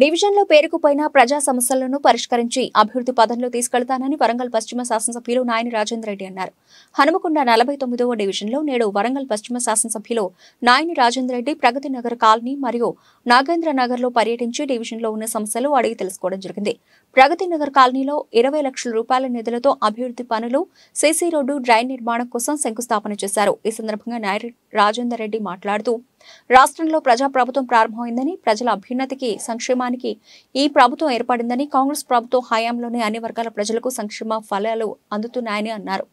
డివిజన్లో పేరుకుపోయిన ప్రజా సమస్యలను పరిష్కరించి అభివృద్ధి పదంలో తీసుకెళ్తానని వరంగల్ పశ్చిమ శాసనసభ్యులు నాయని రాజేంద్రరెడ్డి అన్నారు హనుమకొండ నలభై తొమ్మిదవ డివిజన్లో నేడు వరంగల్ పశ్చిమ శాసనసభ్యులు నాయని రాజేంద్రరెడ్డి ప్రగతి నగర్ కాలనీ మరియు నాగేంద్ర నగర్లో పర్యటించి డివిజన్లో ఉన్న సమస్యలు అడిగి తెలుసుకోవడం జరిగింది ప్రగతి నగర్ కాలనీలో ఇరవై లక్షల రూపాయల నిధులతో అభివృద్ధి పనులు సీసీ రోడ్డు డ్రైన్ నిర్మాణం కోసం శంకుస్థాపన చేశారు ఈ సందర్భంగా నాయని రాజేందర్ రెడ్డి మాట్లాడుతూ రాష్ట్రంలో ప్రజాప్రభుత్వం ప్రారంభమైందని ప్రజల అభ్యున్నతికి సంక్షేమానికి ఈ ప్రభుత్వం ఏర్పడిందని కాంగ్రెస్ ప్రభుత్వం హయాంలోనే అన్ని వర్గాల ప్రజలకు సంక్షేమ ఫలాలు అందుతున్నాయని అన్నారు